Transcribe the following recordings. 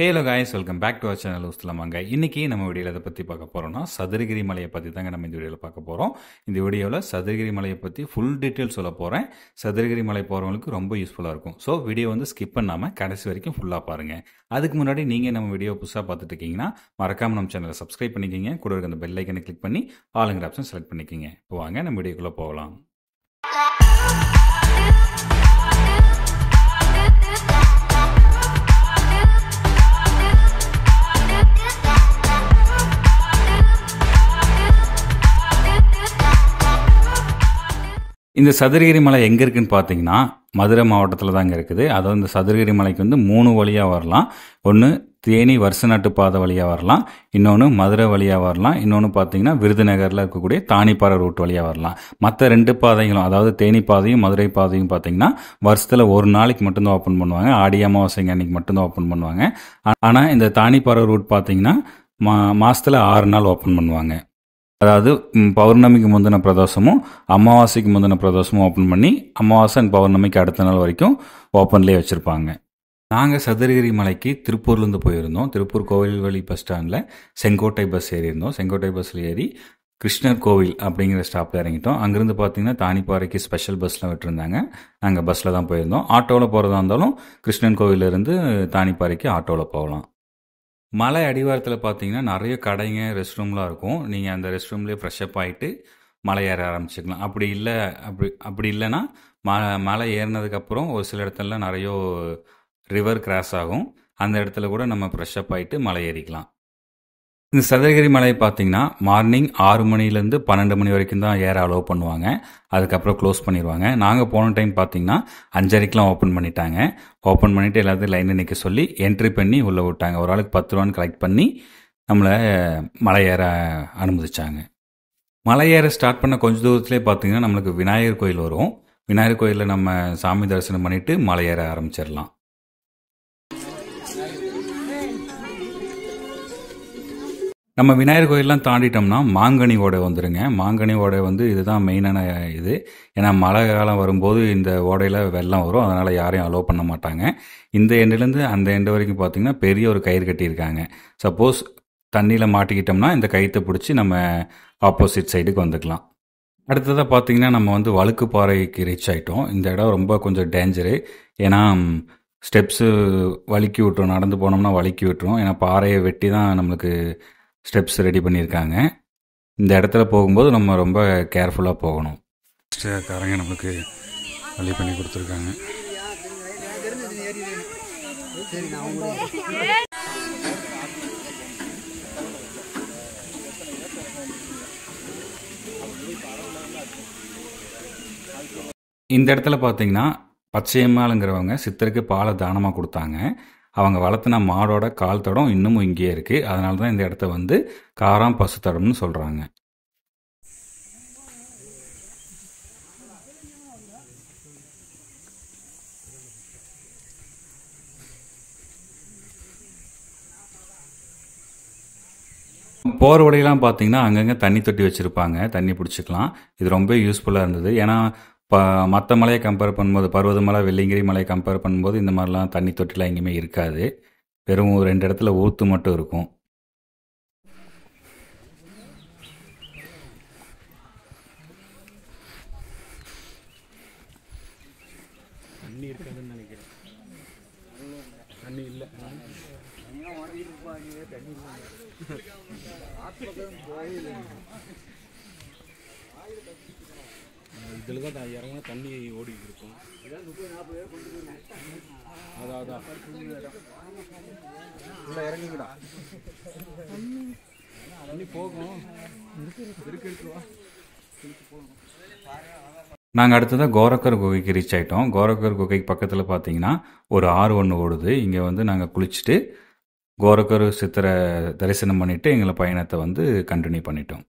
Halo guys welcome back to our channel உஸ்லாமாங்க இன்றைக்கி நம்ம வீடியோவில் இதை பற்றி பார்க்க போகிறோம்னா சதுரகிரி மலையை பற்றி தாங்க நம்ம இந்த வீடியோவில் பார்க்க போகிறோம் இந்த வீடியோவில் சதுரகிரி மலையை பற்றி ஃபுல் டீட்டெயில் சொல்ல போகிறேன் சதுரகிரி மலை போகிறவங்களுக்கு ரொம்ப யூஸ்ஃபுல்லாக இருக்கும் ஸோ வீடியோ வந்து ஸ்கிப் பண்ணாமல் கடைசி வரைக்கும் ஃபுல்லாக பாருங்கள் அதுக்கு முன்னாடி நீங்கள் நம்ம வீடியோ புதுசாக பார்த்துட்டு இருக்கீங்கன்னா மறக்காமல் நம்ம சேனலை சப்ஸ்கிரைப் பண்ணிக்கிங்க கூட இருக்க அந்த பெல் ஐக்கனை கிளிக் பண்ணி ஆளுங்கிற ஆப்ஷன் செலக்ட் பண்ணிக்கிங்க இப்போ வாங்க நம்ம வீடியோக்குள்ளே போகலாம் இந்த சதுரகிரி மலை எங்கே இருக்குதுன்னு பார்த்தீங்கன்னா மதுரை மாவட்டத்தில் தாங்க இருக்குது அதாவது இந்த சதுரகிரி மலைக்கு வந்து மூணு வழியாக வரலாம் ஒன்று தேனி வருஷநாட்டு பாதை வழியாக வரலாம் இன்னொன்று மதுரை வழியாக வரலாம் இன்னொன்று பார்த்தீங்கன்னா விருதுநகரில் இருக்கக்கூடிய தானிப்பாறை ரூட் வழியாக வரலாம் மற்ற ரெண்டு பாதைகளும் அதாவது தேனி பாதையும் மதுரை பாதையும் பார்த்தீங்கன்னா வருஷத்தில் ஒரு நாளைக்கு மட்டும்தான் ஓப்பன் பண்ணுவாங்க ஆடி அமாவாசைங்க அன்றைக்கி மட்டும்தான் ஓப்பன் பண்ணுவாங்க ஆனால் இந்த தானிப்பாறை ரூட் பார்த்தீங்கன்னா மா மாதத்தில் ஆறு நாள் ஓப்பன் பண்ணுவாங்க அதாவது பௌர்ணமிக்கு முந்தின பிரதோஷமும் அமாவாசைக்கு முந்தின பிரதோஷமும் ஓப்பன் பண்ணி அமாவாசை அண்ட் பௌர்ணமிக்கு அடுத்த நாள் வரைக்கும் ஓப்பன்லேயே வச்சுருப்பாங்க நாங்கள் சதுரகிரி மலைக்கு திருப்பூர்லேருந்து போயிருந்தோம் திருப்பூர் கோவில் வழி பஸ் ஸ்டாண்டில் செங்கோட்டை பஸ் ஏறியிருந்தோம் செங்கோட்டை பஸ்ஸில் ஏறி கிருஷ்ணர் கோவில் அப்படிங்கிற ஸ்டாப்பில் இறங்கிட்டோம் அங்கேருந்து பார்த்தீங்கன்னா தானிப்பாறைக்கு ஸ்பெஷல் பஸ்லாம் விட்டுருந்தாங்க நாங்கள் பஸ்ஸில் தான் போயிருந்தோம் ஆட்டோவில் போகிறதா இருந்தாலும் கிருஷ்ணன் கோவிலேருந்து தானிப்பாறைக்கு ஆட்டோவில் போகலாம் மலை அடிவாரத்தில் பார்த்தீங்கன்னா நிறைய கடைங்க ரெஸ்ட் ரூம்லாம் இருக்கும் நீங்கள் அந்த ரெஸ்ட் ரூம்லேயே ஃப்ரெஷ்அப் ஆகிட்டு மலை ஏற ஆரம்பிச்சுக்கலாம் அப்படி இல்லை அப்படி அப்படி இல்லைன்னா ம மலை ஏறினதுக்கப்புறம் ஒரு சில இடத்துல நிறைய ரிவர் கிராஸ் ஆகும் அந்த இடத்துல கூட நம்ம ஃப்ரெஷ்அப் ஆகிட்டு மலை ஏறிக்கலாம் இந்த சதுரகிரி மலையை பார்த்தீங்கன்னா மார்னிங் ஆறு மணிலேருந்து பன்னெண்டு மணி வரைக்கும் தான் ஏற அலோவ் பண்ணுவாங்க அதுக்கப்புறம் க்ளோஸ் பண்ணிடுவாங்க நாங்கள் போன டைம் பார்த்தீங்கன்னா அஞ்சரைக்கெலாம் ஓப்பன் பண்ணிட்டாங்க ஓப்பன் பண்ணிவிட்டு எல்லாத்தையும் லைனில் நிற்க சொல்லி என்ட்ரி பண்ணி உள்ளே விட்டாங்க ஒரு ஆளுக்கு பத்து ரூபான்னு கலெக்ட் பண்ணி நம்மளை மலை ஏற அனுமதிச்சாங்க மலை ஏற ஸ்டார்ட் பண்ண கொஞ்ச தூரத்துலேயே பார்த்தீங்கன்னா நம்மளுக்கு விநாயகர் கோயில் வரும் விநாயகர் கோயிலில் நம்ம சாமி தரிசனம் பண்ணிவிட்டு மலை ஏற ஆரம்பிச்சிடலாம் நம்ம விநாயகர் கோயிலெலாம் தாண்டிட்டோம்னா மாங்கனி ஓடை வந்துடுங்க மாங்கனி ஓடை வந்து இதுதான் மெயினான இது ஏன்னா மழை காலம் வரும்போது இந்த ஓடையில் வெள்ளம் வரும் அதனால் யாரையும் அலோவ் பண்ண மாட்டாங்க இந்த எண்டுலேருந்து அந்த எண்டு வரைக்கும் பார்த்திங்கன்னா பெரிய ஒரு கயிறு கட்டியிருக்காங்க சப்போஸ் தண்ணியில் மாட்டிக்கிட்டோம்னா இந்த கயிற்றை பிடிச்சி நம்ம ஆப்போசிட் சைடுக்கு வந்துக்கலாம் அடுத்ததாக பார்த்திங்கன்னா நம்ம வந்து வழுக்கு பாறைக்கு ரீச் ஆகிட்டோம் இந்த இடம் ரொம்ப கொஞ்சம் டேஞ்சரு ஏன்னா ஸ்டெப்ஸு வழுக்கி விட்டுரும் நடந்து போனோம்னா வழுக்கி விட்டுரும் ஏன்னா பாறையை வெட்டி தான் நம்மளுக்கு ஸ்டெப்ஸ் ரெடி பண்ணியிருக்காங்க இந்த இடத்துல போகும்போது நம்ம ரொம்ப கேர்ஃபுல்லாக போகணும் காரங்க நமக்கு வழி பண்ணி கொடுத்துருக்காங்க இந்த இடத்துல பார்த்தீங்கன்னா பச்சையம்மாளுங்கிறவங்க சித்தருக்கு பாலை தானமாக கொடுத்தாங்க அவங்க வளர்த்தின மாடோட கால் தடம் இன்னமும் இங்கேயே இருக்குது அதனால தான் இந்த இடத்த வந்து காரம் பசு தடம்னு சொல்கிறாங்க போகிற வழியெல்லாம் பார்த்தீங்கன்னா அங்கங்கே தண்ணி தொட்டி வச்சுருப்பாங்க தண்ணி பிடிச்சிக்கலாம் இது ரொம்ப யூஸ்ஃபுல்லாக இருந்தது ஏன்னா இப்போ மற்ற மலையை கம்பேர் பண்ணும்போது மலை வெள்ளிங்கிரி மலையை கம்பேர் பண்ணும்போது இந்த மாதிரிலாம் தண்ணி தொட்டிலாம் எங்கேயுமே இருக்காது வெறும் ஒரு ரெண்டு இடத்துல ஊற்று மட்டும் இருக்கும் நினைக்கிறேன் இதில் தான் இறங்கினா தண்ணி ஓடி இருக்கும் அதான் அதான் தண்ணி போகும் நாங்கள் அடுத்ததாக கோரக்கர் குகைக்கு ரீச் ஆகிட்டோம் கோரக்கர் குகைக்கு பக்கத்தில் பார்த்தீங்கன்னா ஒரு ஆறு ஒன்று ஓடுது இங்கே வந்து நாங்கள் குளிச்சுட்டு கோரக்கர் சித்திரை தரிசனம் பண்ணிவிட்டு எங்களை பயணத்தை வந்து கண்டினியூ பண்ணிட்டோம்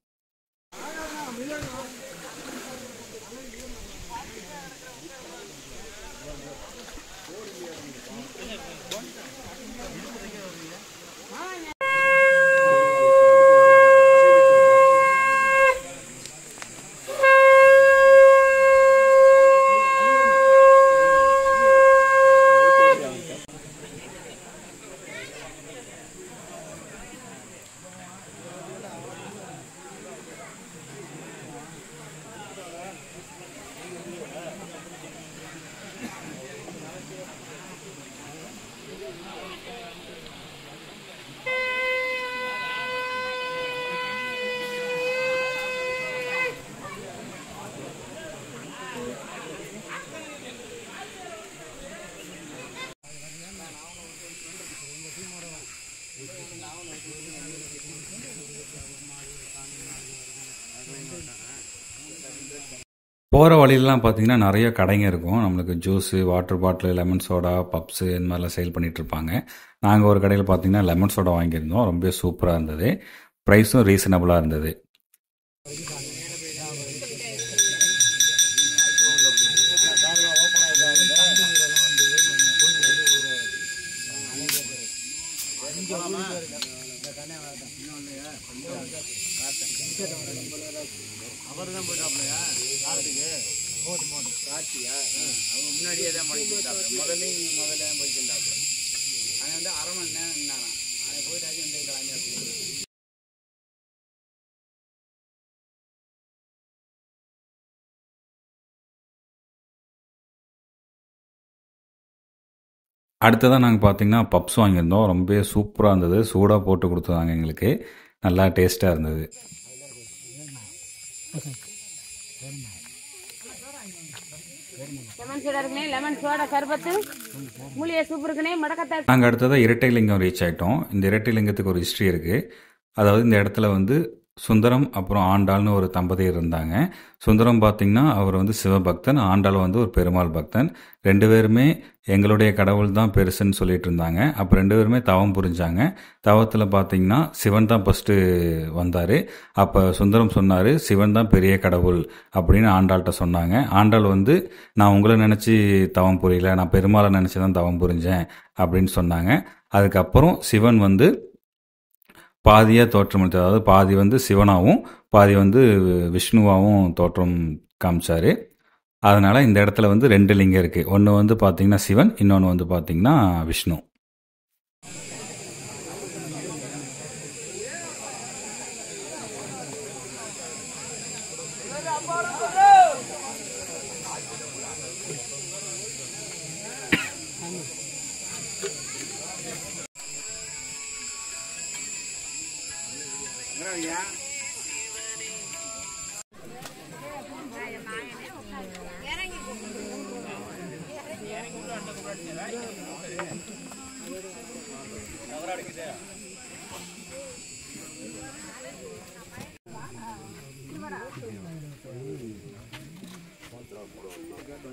போகிற வழியிலலாம் பார்த்தீங்கன்னா நிறைய கடைங்க இருக்கும் நம்மளுக்கு juice water bottle lemon soda puffs இந்த மாதிரிலாம் சேல் பண்ணிகிட்ருப்பாங்க நாங்கள் ஒரு கடையில் பார்த்தீங்கன்னா லெமன் சோடா வாங்கியிருந்தோம் ரொம்ப சூப்பராக இருந்தது ப்ரைஸும் ரீசனபுளாக இருந்தது இந்த அவர் போயிட்டாப்லையா போட்டு கார்த்தியா அவங்க முன்னாடியே தான் முடிச்சுட்டாப்ல முதல்ல தான் வந்து அரை மணி நேரம் நின்னாரான் போயிட்டாச்சும் வந்து கிளம்பி அடுத்ததாக நாங்கள் பார்த்தீங்கன்னா பப்ஸ் வாங்கியிருந்தோம் ரொம்ப சூப்பராக இருந்தது சூடாக போட்டு கொடுத்தாங்க எங்களுக்கு நல்லா டேஸ்ட்டாக இருந்தது நாங்கள் அடுத்ததான் இரட்டை லிங்கம் ரீச் ஆகிட்டோம் இந்த இரட்டை லிங்கத்துக்கு ஒரு ஹிஸ்ட்ரி இருக்குது அதாவது இந்த இடத்துல வந்து சுந்தரம் அப்புறம் ஆண்டாள்னு ஒரு தம்பதி இருந்தாங்க சுந்தரம் பார்த்திங்கன்னா அவர் வந்து சிவபக்தன் ஆண்டாள் வந்து ஒரு பெருமாள் பக்தன் ரெண்டு பேருமே எங்களுடைய கடவுள் தான் பெருசுன்னு சொல்லிட்டு இருந்தாங்க அப்போ ரெண்டு பேருமே தவம் புரிஞ்சாங்க தவத்தில் பார்த்தீங்கன்னா சிவன் தான் ஃபஸ்ட்டு வந்தார் அப்போ சுந்தரம் சொன்னார் சிவன் தான் பெரிய கடவுள் அப்படின்னு ஆண்டாள்கிட்ட சொன்னாங்க ஆண்டாள் வந்து நான் உங்களை நினச்சி தவம் புரியல நான் பெருமாளை நினச்சி தான் தவம் புரிஞ்சேன் அப்படின்னு சொன்னாங்க அதுக்கப்புறம் சிவன் வந்து பாதியாக தோற்றம் அதாவது பாதி வந்து சிவனாகவும் பாதி வந்து விஷ்ணுவாகவும் தோற்றம் காமிச்சார் அதனால் இந்த இடத்துல வந்து ரெண்டு லிங்கம் இருக்குது ஒன்று வந்து பார்த்திங்கன்னா சிவன் இன்னொன்று வந்து பார்த்திங்கன்னா விஷ்ணு Contra o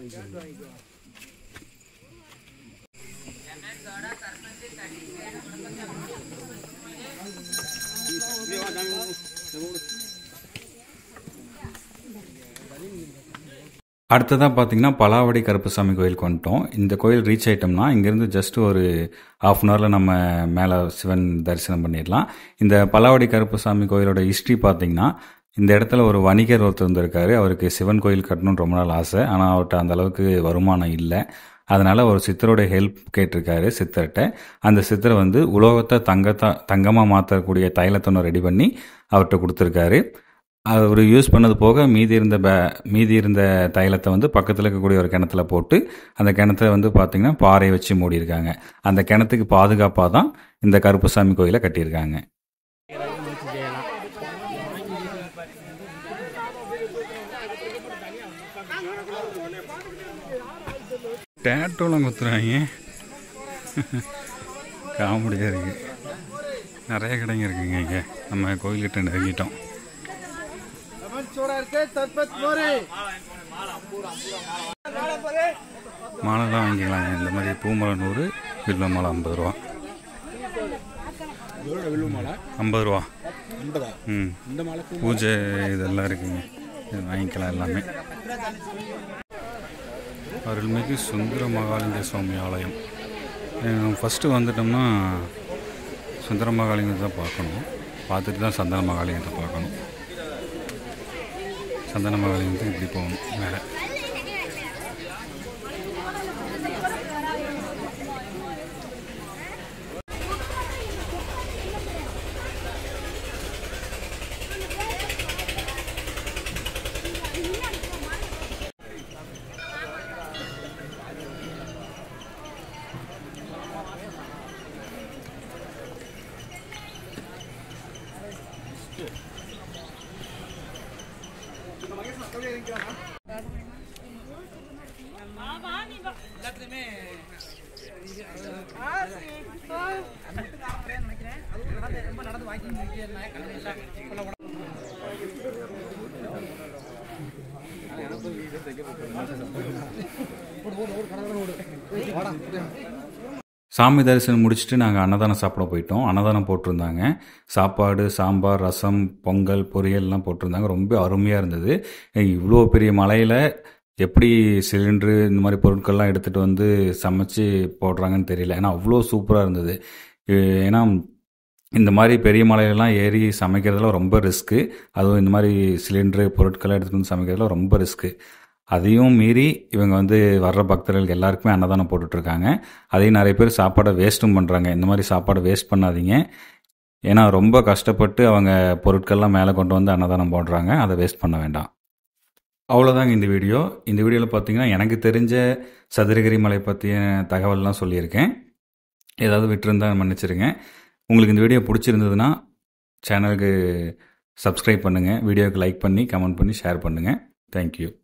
அடுத்ததாக பார்த்தீங்கன்னா பலாவடி கருப்புசாமி கோயிலுக்கு வந்துட்டோம் இந்த கோயில் ரீச் ஆகிட்டோம்னா இங்கேருந்து ஜஸ்ட் ஒரு ஆஃப் அன் ஹவரில் நம்ம மேலே சிவன் தரிசனம் பண்ணிடலாம் இந்த பலாவடி கருப்புசாமி கோயிலோட ஹிஸ்ட்ரி பார்த்திங்கன்னா இந்த இடத்துல ஒரு வணிகர் ஒருத்தர் வந்திருக்காரு அவருக்கு சிவன் கோயில் கட்டணும்னு ரொம்ப நாள் ஆசை ஆனால் அவர்கிட்ட அந்த அளவுக்கு வருமானம் இல்லை அதனால் ஒரு சித்தரோட ஹெல்ப் கேட்டிருக்காரு சித்தர்கிட்ட அந்த சித்தரை வந்து உலோகத்தை தங்கத்தை தங்கமாக மாற்றக்கூடிய தைலத்தொன்னு ரெடி பண்ணி அவர்கிட்ட கொடுத்துருக்காரு அவர் யூஸ் பண்ணது போக மீதி இருந்த பே மீதி இருந்த தைலத்தை வந்து பக்கத்தில் இருக்கக்கூடிய ஒரு கிணத்துல போட்டு அந்த கிணத்துல வந்து பார்த்திங்கன்னா பாறையை வச்சு மூடியிருக்காங்க அந்த கிணத்துக்கு பாதுகாப்பாக தான் இந்த கருப்புசாமி கோயிலை கட்டியிருக்காங்க டேட்டோலாம் குத்துறாங்க காமெடியாக இருக்குது நிறைய கடைங்க இருக்குங்க இங்கே நம்ம கோயில்கிட்ட நெருங்கிட்டோம் மாலைலாம் வாங்கிக்கலாங்க இந்த மாதிரி பூமலை நூறு வில்வ மாலை ஐம்பது ரூபா ஐம்பது ரூபா ம் பூஜை இதெல்லாம் இருக்குங்க வாங்கிக்கலாம் எல்லாமே அருள்மிகு சுந்தர மகாலிங்க சுவாமி ஆலயம் ஃபஸ்ட்டு வந்துட்டோம்னா சுந்தர மகாலிங்கத்தை பார்க்கணும் பார்த்துட்டு தான் சந்தன மகாலிங்கத்தை பார்க்கணும் சந்தனமாக வந்து இப்படி போகணும் மேலே சாமி தரிசனம் முடிச்சுட்டு நாங்கள் அன்னதானம் சாப்பிட போயிட்டோம் அன்னதானம் போட்டிருந்தாங்க சாப்பாடு சாம்பார் ரசம் பொங்கல் பொரியல்லாம் போட்டிருந்தாங்க ரொம்ப அருமையாக இருந்தது இவ்வளோ பெரிய மலையில் எப்படி சிலிண்டரு இந்த மாதிரி பொருட்கள்லாம் எடுத்துகிட்டு வந்து சமைச்சு போடுறாங்கன்னு தெரியல ஏன்னா அவ்வளோ சூப்பராக இருந்தது ஏன்னா இந்த மாதிரி பெரிய மலையிலலாம் ஏறி சமைக்கிறதுல ரொம்ப ரிஸ்க்கு அதுவும் இந்த மாதிரி சிலிண்டரு பொருட்களை எடுத்துகிட்டு வந்து சமைக்கிறதுல ரொம்ப ரிஸ்க்கு அதையும் மீறி இவங்க வந்து வர்ற பக்தர்களுக்கு எல்லாருக்குமே அன்னதானம் போட்டுட்ருக்காங்க அதையும் நிறைய பேர் சாப்பாடை வேஸ்ட்டும் பண்ணுறாங்க இந்த மாதிரி சாப்பாடை வேஸ்ட் பண்ணாதீங்க ஏன்னா ரொம்ப கஷ்டப்பட்டு அவங்க பொருட்கள்லாம் மேலே கொண்டு வந்து அன்னதானம் போடுறாங்க அதை வேஸ்ட் பண்ண வேண்டாம் அவ்வளோதாங்க இந்த வீடியோ இந்த வீடியோவில் பார்த்தீங்கன்னா எனக்கு தெரிஞ்ச சதுரகிரி மலை பற்றிய தகவல்லாம் சொல்லியிருக்கேன் ஏதாவது விட்டுருந்தா மன்னிச்சிருங்க உங்களுக்கு இந்த வீடியோ பிடிச்சிருந்ததுன்னா சேனலுக்கு சப்ஸ்கிரைப் பண்ணுங்கள் வீடியோவுக்கு லைக் பண்ணி கமெண்ட் பண்ணி ஷேர் பண்ணுங்கள் தேங்க்யூ